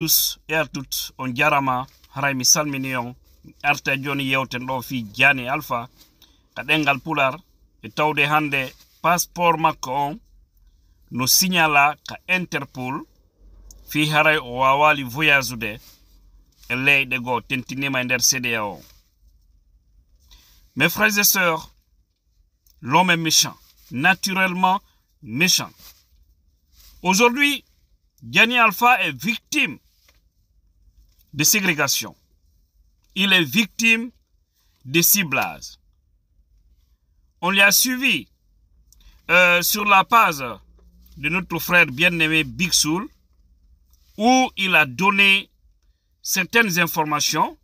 tous et à on jarama haray mi harai joni yewten do fi jani alpha ka dengal pular e tawde hande passeport makko nous no signala ka interpol fi haray o wawali voyage ude e leyɗe go tentinima e mes frères et sœurs l'homme est méchant naturellement méchant aujourd'hui Gianni Alpha est victime de ségrégation. Il est victime de ciblage. On l'a suivi euh, sur la page de notre frère bien-aimé Big Soul, où il a donné certaines informations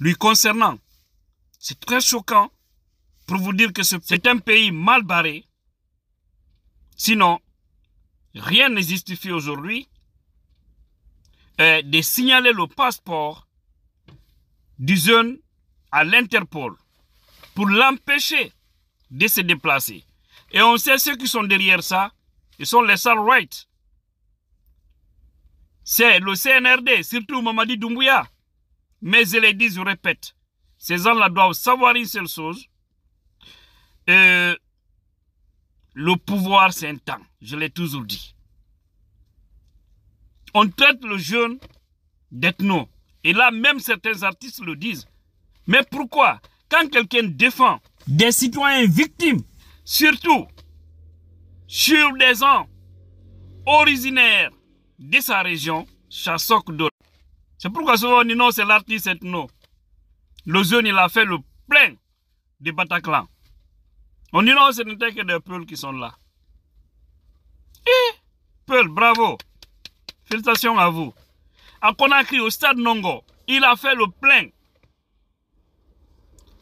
lui concernant. C'est très choquant pour vous dire que c'est un pays mal barré. Sinon, rien ne justifie aujourd'hui euh, de signaler le passeport du jeune à l'Interpol pour l'empêcher de se déplacer. Et on sait ceux qui sont derrière ça, ils sont les sales C'est le CNRD, surtout Mamadi Doumbouya. Mais je les dis, je répète, ces gens-là doivent savoir une seule chose. Euh, le pouvoir, c'est un temps. Je l'ai toujours dit. On traite le jeune d'ethno. Et là, même certains artistes le disent. Mais pourquoi Quand quelqu'un défend des citoyens victimes, surtout sur des gens originaires de sa région, chassoc d'or. C'est pourquoi souvent on dit non, c'est l'artiste ethno. Le jeune, il a fait le plein des Bataclan. On dit non, ce n'était que des peuls qui sont là. Et, eh, peuls, bravo. Félicitations à vous. À Conakry, au stade Nongo, il a fait le plein.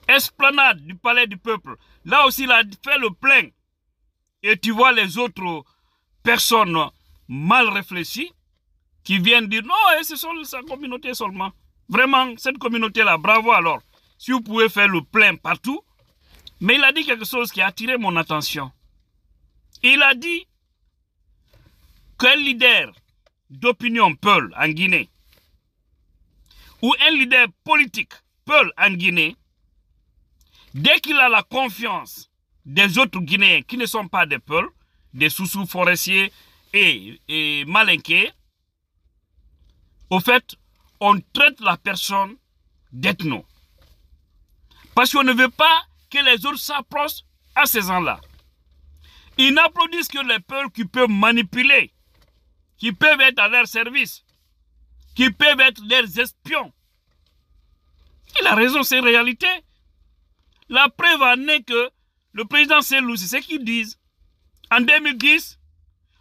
Esplanade du palais du peuple. Là aussi, il a fait le plein. Et tu vois les autres personnes mal réfléchies qui viennent dire non, ce hein, c'est sa communauté seulement. Vraiment, cette communauté-là, bravo alors. Si vous pouvez faire le plein partout. Mais il a dit quelque chose qui a attiré mon attention. Il a dit qu'un leader d'opinion Peul en Guinée ou un leader politique Peul en Guinée, dès qu'il a la confiance des autres Guinéens qui ne sont pas des Peuls, des sous-sous forestiers et, malinqués, au fait, on traite la personne d'ethno. Parce qu'on ne veut pas que les autres s'approchent à ces gens-là. Ils n'applaudissent que les peuls qui peuvent manipuler qui peuvent être à leur service, qui peuvent être leurs espions. Il a raison, c'est réalité. La preuve en est que le président Selou, c'est ce qu'ils disent. En 2010,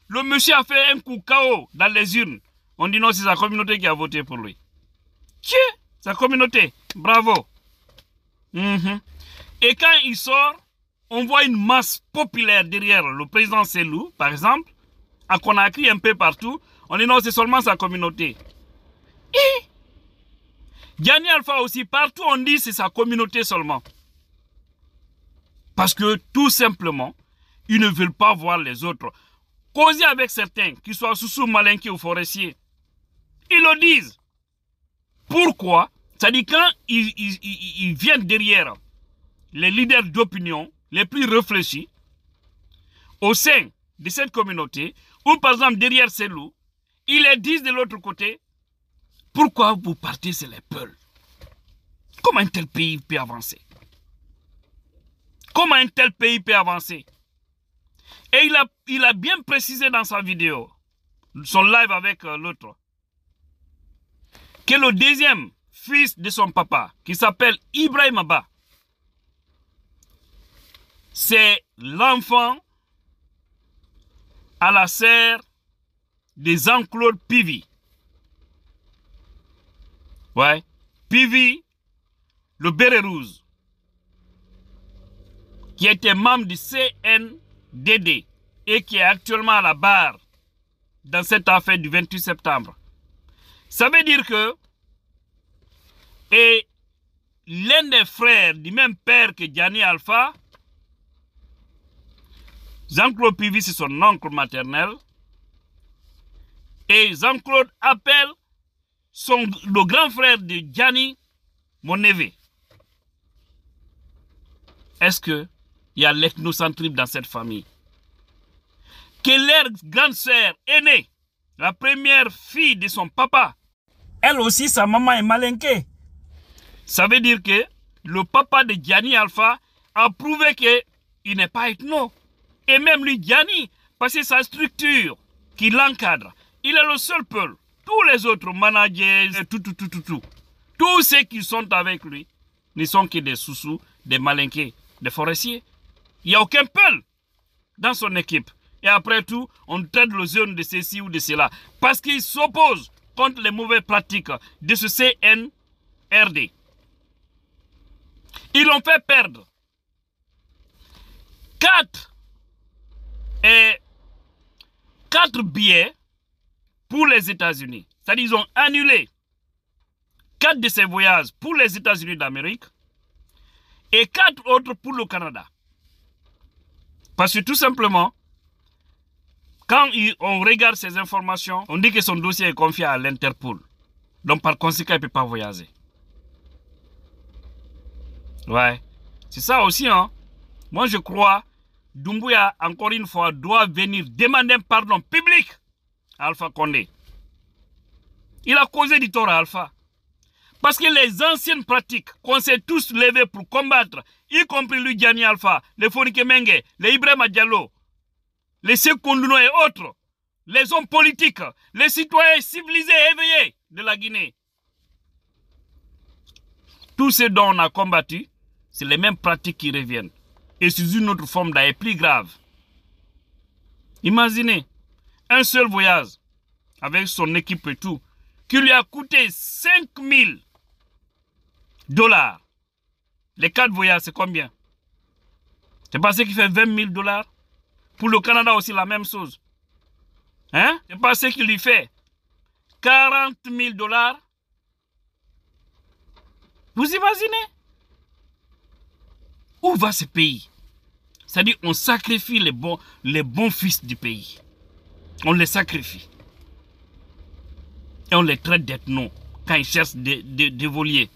le monsieur a fait un coup KO dans les urnes. On dit non, c'est sa communauté qui a voté pour lui. Qui Sa communauté. Bravo. Mhm. Et quand il sort, on voit une masse populaire derrière le président Selou, par exemple, à Conakry, un peu partout, on dit non, c'est seulement sa communauté. Et eh. Daniel Alpha aussi, partout on dit c'est sa communauté seulement. Parce que tout simplement, ils ne veulent pas voir les autres. Causer avec certains, qu'ils soient sous sous malinqués ou forestiers. Ils le disent. Pourquoi C'est-à-dire quand ils viennent derrière les leaders d'opinion les plus réfléchis au sein de cette communauté, ou par exemple derrière ces loups, ils les disent de l'autre côté, pourquoi vous partez, sur les peuls. Comment un tel pays peut avancer Comment un tel pays peut avancer Et il a, il a bien précisé dans sa vidéo, son live avec euh, l'autre, que le deuxième fils de son papa, qui s'appelle Ibrahim Abba, c'est l'enfant à la serre des enclos claude Ouais. Pivi le béret rouge, qui était membre du CNDD et qui est actuellement à la barre dans cette affaire du 28 septembre. Ça veut dire que l'un des frères du même père que Gianni Alpha, Jean-Claude Pivis, c'est son oncle maternel. Et Jean-Claude appelle son, le grand frère de Gianni, mon neveu. Est-ce qu'il y a l'ethnocentrisme dans cette famille Que leur grande sœur aînée, la première fille de son papa, elle aussi, sa maman est malinquée. Ça veut dire que le papa de Gianni Alpha a prouvé qu'il n'est pas ethno. Et même lui, Gianni, parce que sa structure qui l'encadre, il est le seul peul. Tous les autres managers, tout, tout, tout, tout, tout, tous ceux qui sont avec lui, ne sont que des sous-sous, des malinqués, des forestiers. Il n'y a aucun peul dans son équipe. Et après tout, on traite le zone de ceci ou de cela. Parce qu'il s'oppose contre les mauvaises pratiques de ce CNRD. Ils l'ont fait perdre. Quatre et quatre billets pour les États-Unis. C'est-à-dire qu'ils ont annulé quatre de ces voyages pour les États-Unis d'Amérique et quatre autres pour le Canada. Parce que tout simplement, quand on regarde ces informations, on dit que son dossier est confié à l'Interpol. Donc par conséquent, il ne peut pas voyager. Ouais. C'est ça aussi, hein. Moi, je crois Dumbuya encore une fois, doit venir demander un pardon public à Alpha Condé. Il a causé du tort à Alpha. Parce que les anciennes pratiques qu'on s'est tous levées pour combattre, y compris Ludjani Alpha, les Fonike les Ibrahim Diallo, les Sekunduno et autres, les hommes politiques, les citoyens civilisés et éveillés de la Guinée. Tout ce dont on a combattu, c'est les mêmes pratiques qui reviennent et sous une autre forme d'ailleurs plus grave. Imaginez, un seul voyage avec son équipe et tout, qui lui a coûté 5000 dollars. Les quatre voyages, c'est combien C'est pas ce qui fait 20 000 dollars Pour le Canada aussi, la même chose. Hein C'est pas ce qui lui fait 40 000 dollars Vous imaginez Où va ce pays c'est-à-dire, on sacrifie les bons, les bons fils du pays. On les sacrifie. Et on les traite d'être non quand ils cherchent d'évoluer.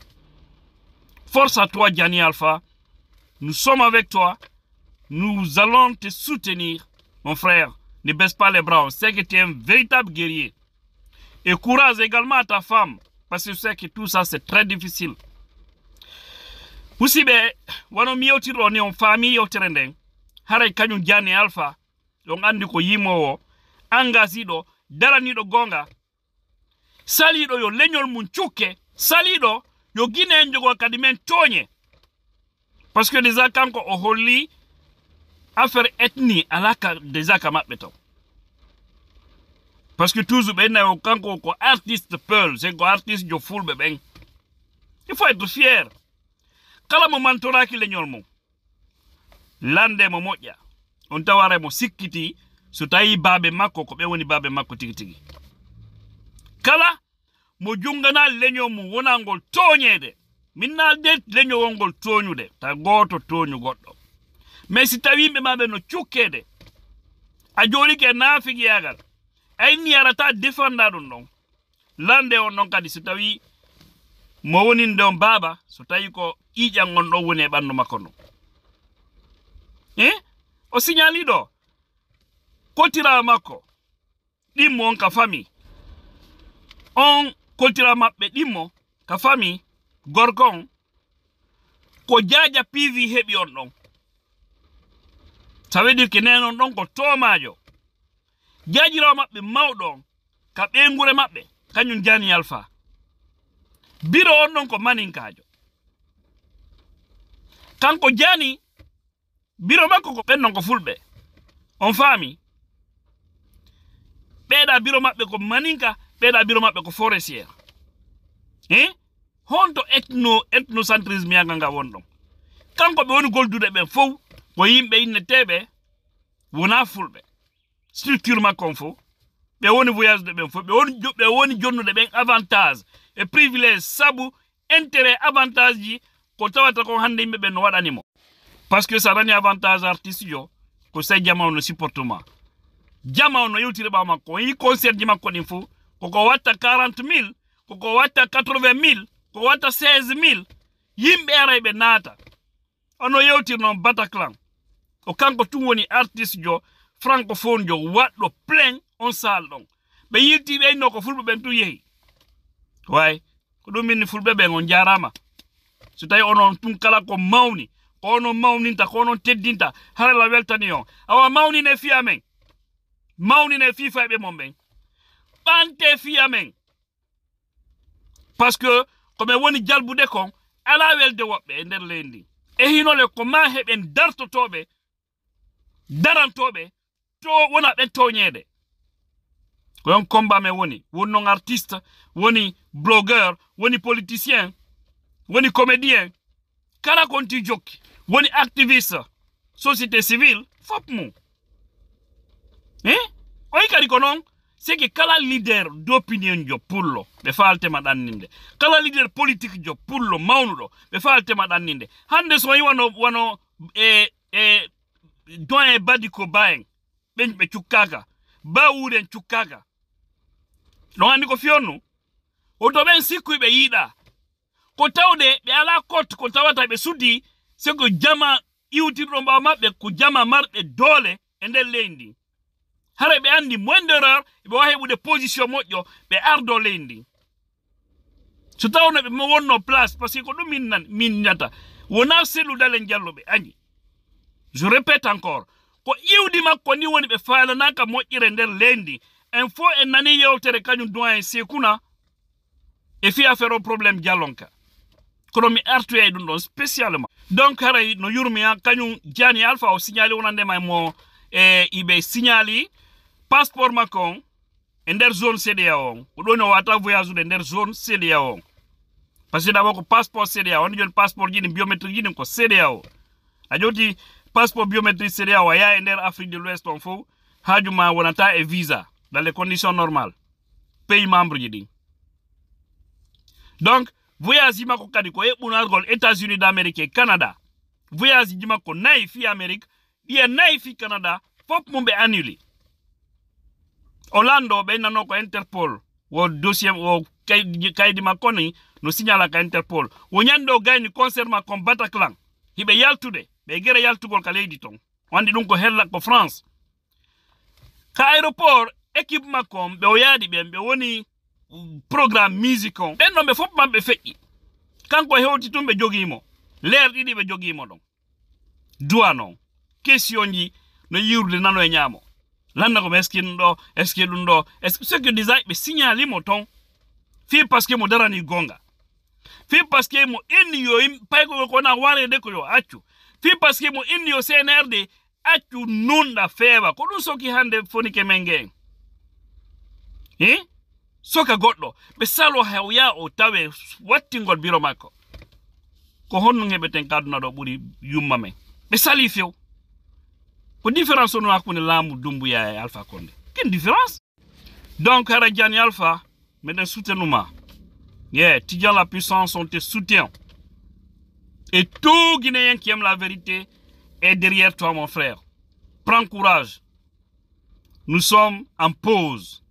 Force à toi, Gianni Alpha. Nous sommes avec toi. Nous allons te soutenir. Mon frère, ne baisse pas les bras. On sait que tu es un véritable guerrier. Et courage également à ta femme. Parce que je sais que tout ça, c'est très difficile. on haray kañum jani alpha ɗon andi ko yimowo darani do gonga salido yo leñol mum cukke salido yo gine en jogo kadi men parce par ce que déjà kanko o holli affaire ethnie alaka déjà ka maɓɓe taw par ce que tous ben na kanko ko artiste peul c'est ko artiste jo be ɓen il faut être fier kala mo ki leñol mum lande mo moƴƴa on tawaray mo sikkiti so tawi baabe makko ko ɓe woni baabe makko tigi tigi kala mo jungana leñol mum wonangol tooñede minnalde leñowol ngol tooñude ta gooto tooñu goɗɗo mais si tawi ɓe maɓe no cukkede a joɗiki e naafigiyagal ayni yarata defanda ɗum ɗon lande on ɗon kadi so tawi mo wonin ɗon baaba so tawi ko ƴiƴan on ɗon woni e ɓanndu makko non Eh? Hmm? Osinyalido. Kotira mako. Dimo on kafami. On kotira mape dimo. Kafami. Gorgon. Kojaja pivi hebi onong. Sabedi kinen onong ko to majo. Jajira mape maudong. Kape ngure mape. Kanyun jani alfa. Biro onong ko maninkajo. Kanko jani. Kanko jani. biro makko ko ɓennon ko fulɓe on faami ɓeeɗa biro maɓɓe ko maninka ɓeeɗa biro maɓɓe ko forestiére e honto etno ethnocentrisme yagal nga wonɗon kanko ɓe woni goldude ɓen fof ko yimɓe inneteɓe wona fulɓe structure makko on ɓe woni voyage de ɓen fof ɓe woni ɓe woni jonnude ɓen avantage e privilége sabu intérêt avantage ji ko tawata ko hannde yimɓe ɓen no waɗanimo parce que sarani avantage artiste yo ko sai jama wono supportement jama wono yutire ba mako yi concert jima ko ni fo ko ko watta 40000 ko ko watta 80000 ko watta 16000 yimbe araybe nata ono yewtir non bataclan o kanko tum woni artiste jo francophone jo waɗɗo plein on sal ɗon ɓe yilti ɓeyno ko fulɓe ɓen tu yehi way ko ɗum minni fulɓe ɓen on jarama so tawi onon tun kala ko mawni ko onon mawninta ko onon teddinta hala la weltani on awa mawnine fiya men mawnine fifayɓe fifa be ɓante fiya men parce que comme woni jalbude kon ala welde wobbe e lendi leydi ndi e hinole ko ma heɓen dartotoɓe darantoɓe to wona ɓen toñede ko yon combat men woni wonno artiste woni blogueur woni politicien woni comédien kala konti jokki woni activiste société civile fof mum e eh? oyi kadi ko noon sigi kala leader d'opinion jo pullo ɓe faltema ɗanninde kala leader politique jo pullo mawnuɗo ɓe madan ninde hande so yi wano wano e e don e badi ko ba en ɓen ɓe ba wuuri en cukkaka andi ko o oto ben sikku ɓe yida ko tawde ɓe ala cote ko tawata ɓe suddi ko jama iwtirɗo mbawa maɓɓe ko jama marɓe doole e nder leydi ndi hara ɓe anndi moindoreur eɓe wawa heɓude position moƴƴo ɓe ardo leydi ndi so tawno ɓe wonno place par ce que ko ɗum min minnata min ñata wona selludalen jalluɓe añi je répète encore ko iwdi makko ni woni ɓe falanaka moƴƴire nder leydi en fo en nani yewtere kañum doyen sekuna e fi affaire probléme jallonka kono mi artoyay ɗum ɗon spécialement donc haray no yurmiya kañum jani alpha o signali wonandema ndema e mo e iɓe signali passeport makko on e nder zone cda on ko ɗoni o wata voyage ude e nder zone cda on par ce que d'abord ko passeport cda on joni passeport jiɗi biométrique jiɗi ko cda o a ƴewti passeport biométrique cda o a yaa e nder afrique de l'ouest on fof hajuma wonata e visa dans les conditions normales pays membre jiɗi donc voyage mako kadi ko yeɓɓunar gol états unis d'amérique amérique e canada voyage ji makko nayi fi amérique ɗiya nayi fi canada fop mum ɓe annulé olando ɓe oh, nano ko interpol wo dossier o kaydi makko ni no signala ka interpol wo ñande o gayni concert ma kon bataclan hiɓe yaltude ɓe gere yaltugol ka leydi ton wandi ɗum ko hella ko france ka aéroport équipe makko on ɓe o yaadi ɓen ɓe woni programme musique on ɓen ɗon ɓe fof maɓɓe feƴƴi kanko hewti tun ɓe jogiimo leer ɗiɗi ɓe jogiimo ɗon duwa noon question ji no yiwrude nano e ñaamo lanna ko mi eski ɗum ɗo eski ɗum ɗo ce que design ɓe signalimo ton fi parce que mo darani gonga fi parce que mo inni yo paykogo kona warede ko yo accu fi parce que mo inni yo cnr cnrd accu nunɗa feewa ko ɗum soki hande fonike men ngeen eh? i soka goddo be salo hawya o tawe wattingol biro makko ko honno ten kaduna do buri yumma me be sali few ko on ono hakkunde laamu dumbuya e alpha konde ken difference donc hara alpha alpha meɗen soutenuma ye yeah, tidian la puissance on te soutien et tout guinéen qui aime la vérité est derrière toi mon frère prends courage nous sommes en pause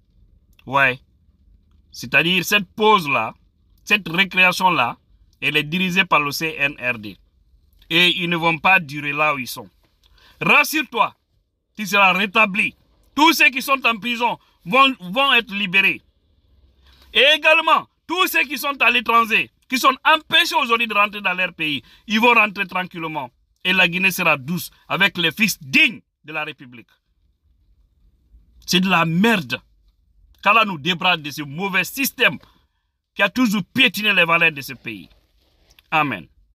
ouais c'est-à-dire cette pause-là, cette récréation-là, elle est dirigée par le CNRD. Et ils ne vont pas durer là où ils sont. Rassure-toi, tu seras rétabli. Tous ceux qui sont en prison vont, vont être libérés. Et également, tous ceux qui sont à l'étranger, qui sont empêchés aujourd'hui de rentrer dans leur pays, ils vont rentrer tranquillement. Et la Guinée sera douce avec les fils dignes de la République. C'est de la merde qu'Allah nous débrasse de ce mauvais système qui a toujours piétiné les valeurs de ce pays. Amen.